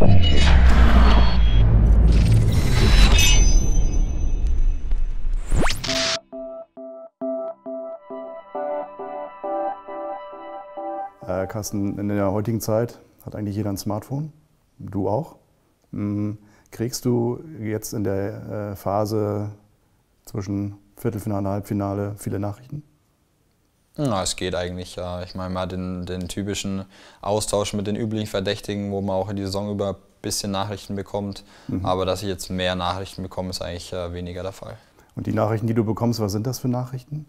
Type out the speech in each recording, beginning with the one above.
Äh, Carsten, in der heutigen Zeit hat eigentlich jeder ein Smartphone, du auch. Mm, kriegst du jetzt in der äh, Phase zwischen Viertelfinale, Halbfinale viele Nachrichten? Na, es geht eigentlich. Ja. Ich meine, mal den, den typischen Austausch mit den üblichen Verdächtigen, wo man auch in die Saison über ein bisschen Nachrichten bekommt. Mhm. Aber dass ich jetzt mehr Nachrichten bekomme, ist eigentlich äh, weniger der Fall. Und die Nachrichten, die du bekommst, was sind das für Nachrichten?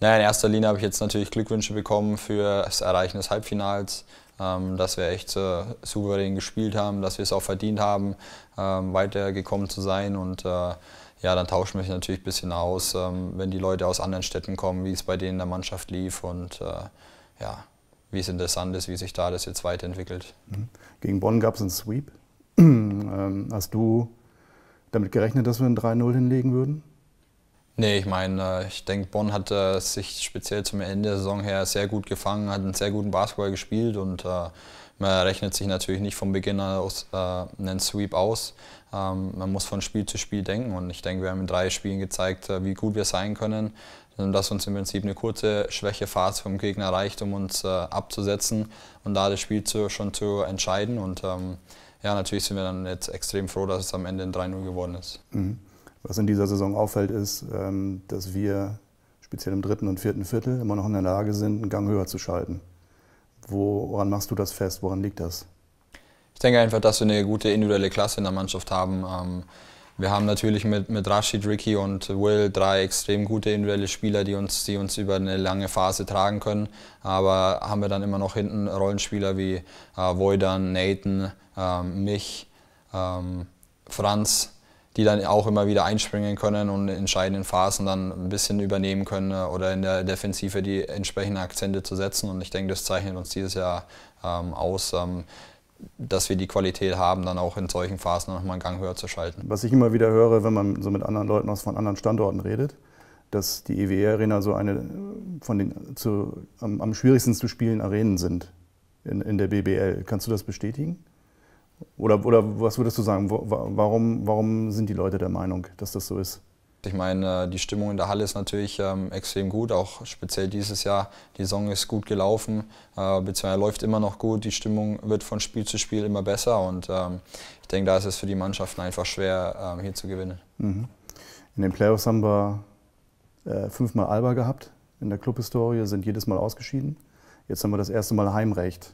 Naja, in erster Linie habe ich jetzt natürlich Glückwünsche bekommen für das Erreichen des Halbfinals, ähm, dass wir echt äh, souverän gespielt haben, dass wir es auch verdient haben, ähm, weitergekommen zu sein. Und äh, ja, dann tauschen wir mich natürlich ein bisschen aus, ähm, wenn die Leute aus anderen Städten kommen, wie es bei denen in der Mannschaft lief und äh, ja, wie es interessant ist, wie sich da das jetzt weiterentwickelt. Mhm. Gegen Bonn gab es einen Sweep. Hast du damit gerechnet, dass wir ein 3-0 hinlegen würden? Nee, ich meine, äh, ich denke, Bonn hat äh, sich speziell zum Ende der Saison her sehr gut gefangen, hat einen sehr guten Basketball gespielt und äh, man rechnet sich natürlich nicht vom Beginn aus einen Sweep aus. Ähm, man muss von Spiel zu Spiel denken und ich denke, wir haben in drei Spielen gezeigt, wie gut wir sein können, dass uns im Prinzip eine kurze Schwächephase vom Gegner reicht, um uns abzusetzen und da das Spiel zu, schon zu entscheiden. Und ähm, ja, natürlich sind wir dann jetzt extrem froh, dass es am Ende ein 3-0 geworden ist. Mhm. Was in dieser Saison auffällt, ist, ähm, dass wir speziell im dritten und vierten Viertel immer noch in der Lage sind, einen Gang höher zu schalten. Woran machst du das fest? Woran liegt das? Ich denke einfach, dass wir eine gute individuelle Klasse in der Mannschaft haben. Ähm, wir haben natürlich mit, mit Rashid, Ricky und Will drei extrem gute individuelle Spieler, die uns, die uns über eine lange Phase tragen können. Aber haben wir dann immer noch hinten Rollenspieler wie äh, Voidan, Nathan, ähm, mich, ähm, Franz, die dann auch immer wieder einspringen können und in entscheidenden Phasen dann ein bisschen übernehmen können oder in der Defensive die entsprechenden Akzente zu setzen. Und ich denke, das zeichnet uns dieses Jahr ähm, aus. Ähm, dass wir die Qualität haben, dann auch in solchen Phasen nochmal einen Gang höher zu schalten. Was ich immer wieder höre, wenn man so mit anderen Leuten aus von anderen Standorten redet, dass die EWE-Arena so eine von den zu, am, am schwierigsten zu spielen Arenen sind in, in der BBL. Kannst du das bestätigen? Oder, oder was würdest du sagen? Warum, warum sind die Leute der Meinung, dass das so ist? Ich meine, äh, die Stimmung in der Halle ist natürlich ähm, extrem gut, auch speziell dieses Jahr. Die Saison ist gut gelaufen, äh, beziehungsweise läuft immer noch gut. Die Stimmung wird von Spiel zu Spiel immer besser und ähm, ich denke, da ist es für die Mannschaften einfach schwer, ähm, hier zu gewinnen. Mhm. In den Playoffs haben wir äh, fünfmal Alba gehabt in der Clubhistorie, sind jedes Mal ausgeschieden. Jetzt haben wir das erste Mal Heimrecht.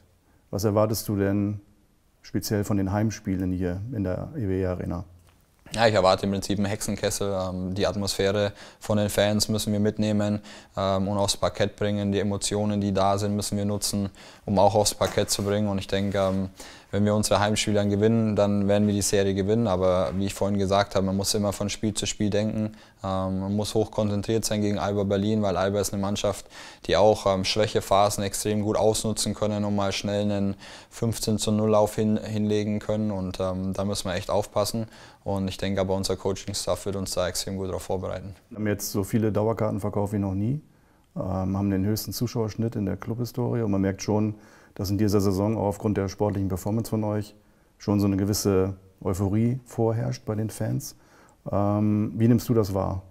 Was erwartest du denn speziell von den Heimspielen hier in der EWE Arena? Ja, ich erwarte im Prinzip einen Hexenkessel. Ähm, die Atmosphäre von den Fans müssen wir mitnehmen ähm, und aufs Parkett bringen. Die Emotionen, die da sind, müssen wir nutzen, um auch aufs Parkett zu bringen. Und ich denke, ähm, wenn wir unsere Heimspielern gewinnen, dann werden wir die Serie gewinnen. Aber wie ich vorhin gesagt habe, man muss immer von Spiel zu Spiel denken. Ähm, man muss hochkonzentriert sein gegen Alba Berlin, weil Alba ist eine Mannschaft, die auch ähm, Schwächephasen extrem gut ausnutzen können und mal schnell einen 15 zu 0 Lauf hin, hinlegen können. Und ähm, da müssen wir echt aufpassen. Und ich denke aber, unser Coaching-Staff wird uns da extrem gut darauf vorbereiten. Wir haben jetzt so viele Dauerkartenverkauf wie noch nie, ähm, haben den höchsten Zuschauerschnitt in der Clubhistorie und man merkt schon, dass in dieser Saison auch aufgrund der sportlichen Performance von euch schon so eine gewisse Euphorie vorherrscht bei den Fans. Ähm, wie nimmst du das wahr?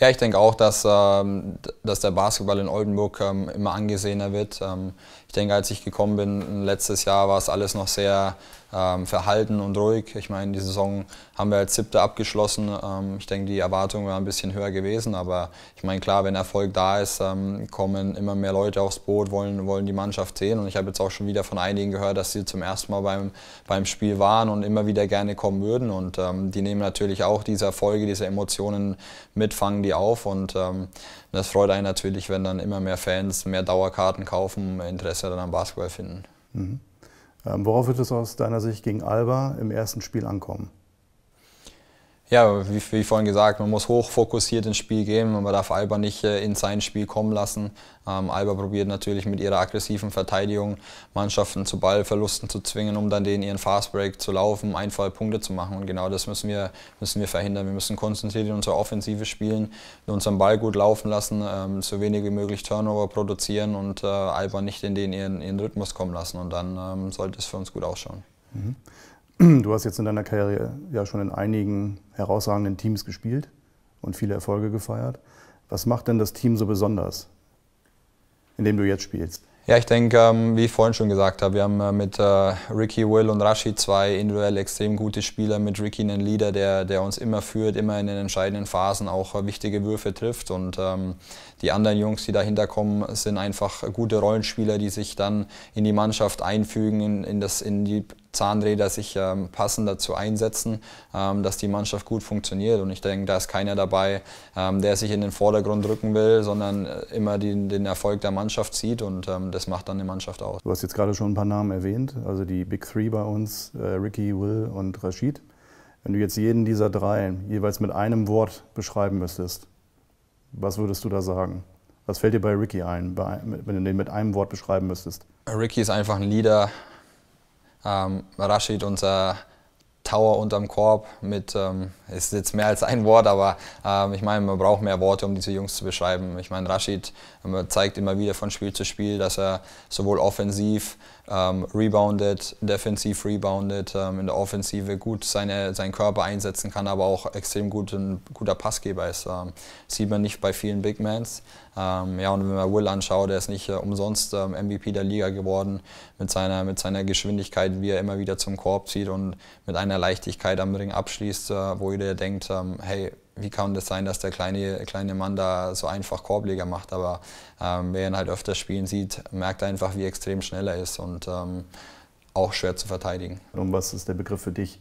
Ja, ich denke auch, dass, ähm, dass der Basketball in Oldenburg ähm, immer angesehener wird. Ähm, ich denke, als ich gekommen bin letztes Jahr, war es alles noch sehr ähm, verhalten und ruhig. Ich meine, die Saison haben wir als Siebter abgeschlossen. Ähm, ich denke, die Erwartungen waren ein bisschen höher gewesen. Aber ich meine, klar, wenn Erfolg da ist, ähm, kommen immer mehr Leute aufs Boot, wollen, wollen die Mannschaft sehen. Und ich habe jetzt auch schon wieder von einigen gehört, dass sie zum ersten Mal beim, beim Spiel waren und immer wieder gerne kommen würden. Und die nehmen natürlich auch diese Erfolge, diese Emotionen mit, fangen die irgendwie auf und ähm, das freut einen natürlich, wenn dann immer mehr Fans mehr Dauerkarten kaufen, Interesse dann am Basketball finden. Mhm. Ähm, worauf wird es aus deiner Sicht gegen Alba im ersten Spiel ankommen? Ja, wie, wie, vorhin gesagt, man muss hochfokussiert ins Spiel gehen, man darf Alba nicht äh, in sein Spiel kommen lassen. Ähm, Alba probiert natürlich mit ihrer aggressiven Verteidigung Mannschaften zu Ballverlusten zu zwingen, um dann den ihren Fastbreak zu laufen, einfall Punkte zu machen. Und genau das müssen wir, müssen wir verhindern. Wir müssen konzentriert in unsere Offensive spielen, unseren Ball gut laufen lassen, ähm, so wenig wie möglich Turnover produzieren und äh, Alba nicht in den ihren, ihren Rhythmus kommen lassen. Und dann ähm, sollte es für uns gut ausschauen. Mhm. Du hast jetzt in deiner Karriere ja schon in einigen herausragenden Teams gespielt und viele Erfolge gefeiert. Was macht denn das Team so besonders, in dem du jetzt spielst? Ja, ich denke, ähm, wie ich vorhin schon gesagt habe, wir haben äh, mit äh, Ricky, Will und Rashid zwei individuell extrem gute Spieler. Mit Ricky einen Leader, der, der uns immer führt, immer in den entscheidenden Phasen auch äh, wichtige Würfe trifft. Und ähm, die anderen Jungs, die dahinter kommen, sind einfach gute Rollenspieler, die sich dann in die Mannschaft einfügen, in, in, das, in die Zahnräder sich ähm, passend dazu einsetzen, ähm, dass die Mannschaft gut funktioniert. Und ich denke, da ist keiner dabei, ähm, der sich in den Vordergrund rücken will, sondern äh, immer die, den Erfolg der Mannschaft sieht und ähm, das macht dann die Mannschaft aus. Du hast jetzt gerade schon ein paar Namen erwähnt, also die Big Three bei uns, äh, Ricky, Will und Rashid. Wenn du jetzt jeden dieser drei jeweils mit einem Wort beschreiben müsstest, was würdest du da sagen? Was fällt dir bei Ricky ein, bei, wenn du den mit einem Wort beschreiben müsstest? Ricky ist einfach ein Leader, ähm, Rashid, unser Tower unterm Korb mit, ähm, ist jetzt mehr als ein Wort, aber ähm, ich meine, man braucht mehr Worte, um diese Jungs zu beschreiben. Ich meine, Rashid ähm, zeigt immer wieder von Spiel zu Spiel, dass er sowohl offensiv ähm, reboundet, defensiv reboundet, ähm, in der Offensive gut seine, seinen Körper einsetzen kann, aber auch extrem gut ein guter Passgeber ist. Ähm, sieht man nicht bei vielen Big Mans. Ähm, ja, und wenn man Will anschaut, der ist nicht äh, umsonst MVP ähm, der Liga geworden mit seiner, mit seiner Geschwindigkeit, wie er immer wieder zum Korb zieht und mit einer Leichtigkeit am Ring abschließt, äh, wo jeder denkt, ähm, hey, wie kann das sein, dass der kleine, kleine Mann da so einfach Korbleger macht? Aber ähm, wer ihn halt öfter spielen sieht, merkt einfach, wie extrem schnell er ist und ähm, auch schwer zu verteidigen. Und was ist der Begriff für dich?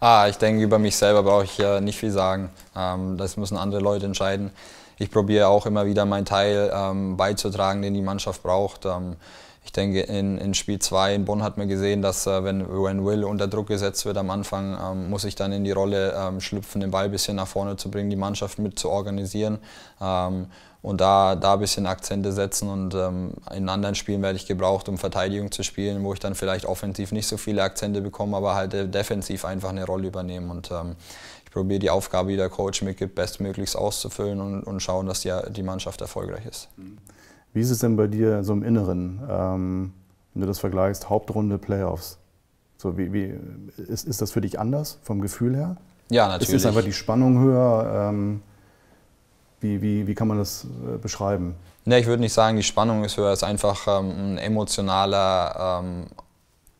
Ah, ich denke, über mich selber brauche ich äh, nicht viel sagen. Ähm, das müssen andere Leute entscheiden. Ich probiere auch immer wieder meinen Teil ähm, beizutragen, den die Mannschaft braucht ähm, ich denke, in, in Spiel 2 in Bonn hat man gesehen, dass äh, wenn, wenn Will unter Druck gesetzt wird am Anfang, ähm, muss ich dann in die Rolle ähm, schlüpfen, den Ball ein bisschen nach vorne zu bringen, die Mannschaft mit zu organisieren ähm, und da, da ein bisschen Akzente setzen. Und ähm, in anderen Spielen werde ich gebraucht, um Verteidigung zu spielen, wo ich dann vielleicht offensiv nicht so viele Akzente bekomme, aber halt äh, defensiv einfach eine Rolle übernehmen. Und ähm, ich probiere die Aufgabe, die der Coach mir gibt, bestmöglichst auszufüllen und, und schauen, dass die, die Mannschaft erfolgreich ist. Mhm. Wie ist es denn bei dir so im Inneren, ähm, wenn du das vergleichst, Hauptrunde, Playoffs? So wie, wie, ist, ist das für dich anders vom Gefühl her? Ja, natürlich. Ist, einfach die Spannung höher? Ähm, wie, wie, wie kann man das äh, beschreiben? Ne, ich würde nicht sagen, die Spannung ist höher, es ist einfach ähm, ein emotionaler, ähm,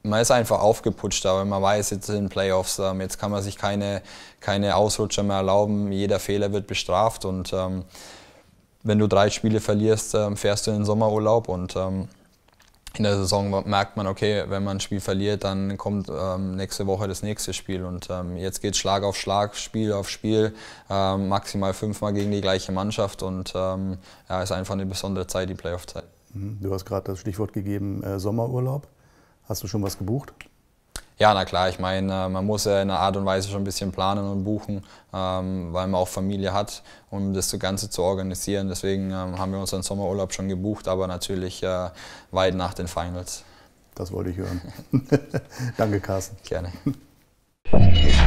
man ist einfach aufgeputschter, weil man weiß, jetzt sind Playoffs, ähm, jetzt kann man sich keine, keine Ausrutscher mehr erlauben, jeder Fehler wird bestraft und ähm, wenn du drei Spiele verlierst, ähm, fährst du in den Sommerurlaub und ähm, in der Saison merkt man, okay, wenn man ein Spiel verliert, dann kommt ähm, nächste Woche das nächste Spiel. Und ähm, jetzt geht es Schlag auf Schlag, Spiel auf Spiel, ähm, maximal fünfmal gegen die gleiche Mannschaft. Und ähm, ja, ist einfach eine besondere Zeit, die Playoff-Zeit. Mhm. Du hast gerade das Stichwort gegeben, äh, Sommerurlaub. Hast du schon was gebucht? Ja, na klar, ich meine, äh, man muss ja in einer Art und Weise schon ein bisschen planen und buchen, ähm, weil man auch Familie hat, um das Ganze zu organisieren. Deswegen ähm, haben wir unseren Sommerurlaub schon gebucht, aber natürlich äh, weit nach den Finals. Das wollte ich hören. Danke, Carsten. Gerne.